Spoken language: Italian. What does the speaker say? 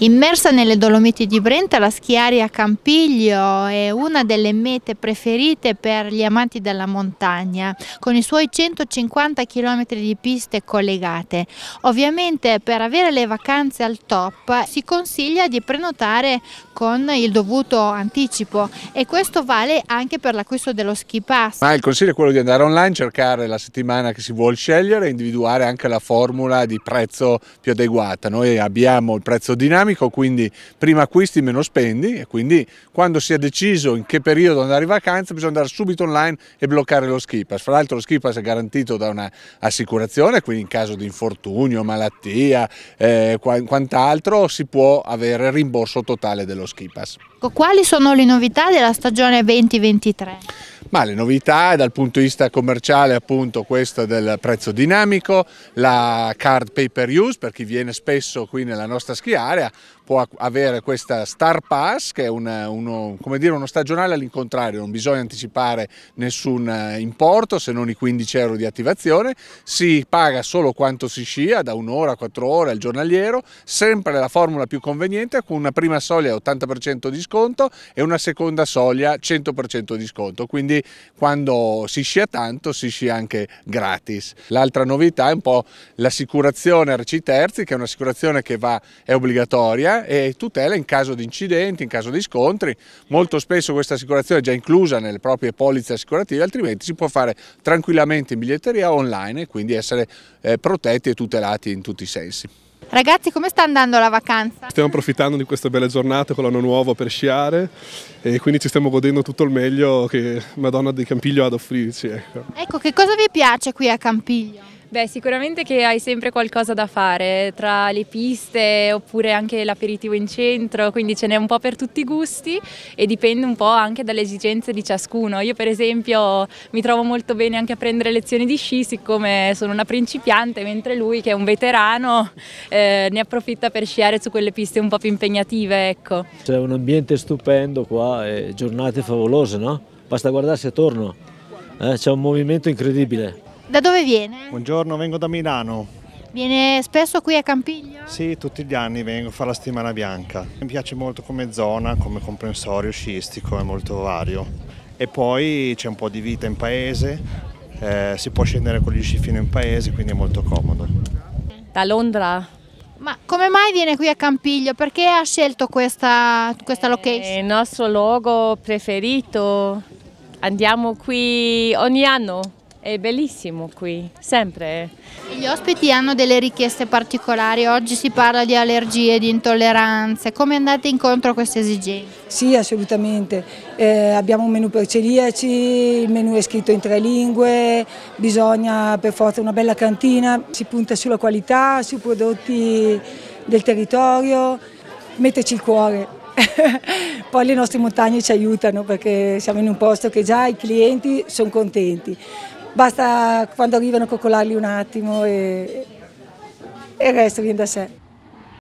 Immersa nelle Dolomiti di Brenta, la schiaria Campiglio è una delle mete preferite per gli amanti della montagna, con i suoi 150 km di piste collegate. Ovviamente per avere le vacanze al top si consiglia di prenotare con il dovuto anticipo e questo vale anche per l'acquisto dello ski pass. Ma il consiglio è quello di andare online, cercare la settimana che si vuole scegliere e individuare anche la formula di prezzo più adeguata. Noi abbiamo il prezzo dinamico dinamico, quindi prima acquisti meno spendi e quindi quando si è deciso in che periodo andare in vacanza bisogna andare subito online e bloccare lo ski pass. Fra l'altro lo ski pass è garantito da un'assicurazione, quindi in caso di infortunio, malattia, eh, quant'altro si può avere rimborso totale dello ski pass. Quali sono le novità della stagione 2023? Ma le novità dal punto di vista commerciale appunto questo del prezzo dinamico, la card pay per use per chi viene spesso qui nella nostra ski area può avere questa Star Pass che è una, uno, dire, uno stagionale all'incontrario, non bisogna anticipare nessun eh, importo se non i 15 euro di attivazione, si paga solo quanto si scia da un'ora a quattro ore al giornaliero, sempre la formula più conveniente con una prima soglia 80% di sconto e una seconda soglia 100% di sconto, quindi quindi quando si scia tanto si scia anche gratis. L'altra novità è un po' l'assicurazione RC Terzi che è un'assicurazione che va, è obbligatoria e tutela in caso di incidenti, in caso di scontri. Molto spesso questa assicurazione è già inclusa nelle proprie polizze assicurative altrimenti si può fare tranquillamente in biglietteria online e quindi essere eh, protetti e tutelati in tutti i sensi. Ragazzi, come sta andando la vacanza? Stiamo approfittando di queste belle giornate con l'anno nuovo per sciare e quindi ci stiamo godendo tutto il meglio che Madonna di Campiglio ha ad offrirci. Ecco, ecco che cosa vi piace qui a Campiglio? Beh, sicuramente che hai sempre qualcosa da fare tra le piste oppure anche l'aperitivo in centro, quindi ce n'è un po' per tutti i gusti e dipende un po' anche dalle esigenze di ciascuno. Io per esempio mi trovo molto bene anche a prendere lezioni di sci siccome sono una principiante, mentre lui che è un veterano eh, ne approfitta per sciare su quelle piste un po' più impegnative. Ecco. C'è un ambiente stupendo qua, giornate favolose, no? Basta guardarsi attorno, eh, c'è un movimento incredibile. Da dove viene? Buongiorno, vengo da Milano. Viene spesso qui a Campiglio? Sì, tutti gli anni vengo a fare la settimana bianca. Mi piace molto come zona, come comprensorio sciistico, è molto vario. E poi c'è un po' di vita in paese, eh, si può scendere con gli sci fino in paese, quindi è molto comodo. Da Londra? Ma come mai viene qui a Campiglio? Perché ha scelto questa, questa eh, location? È il nostro luogo preferito. Andiamo qui ogni anno. È bellissimo qui, sempre. Gli ospiti hanno delle richieste particolari, oggi si parla di allergie, di intolleranze, come andate incontro a queste esigenze? Sì, assolutamente, eh, abbiamo un menù per celiaci, il menù è scritto in tre lingue, bisogna per forza una bella cantina, si punta sulla qualità, sui prodotti del territorio, metterci il cuore. Poi le nostre montagne ci aiutano perché siamo in un posto che già i clienti sono contenti basta quando arrivano coccolarli un attimo e, e il resto viene da sé.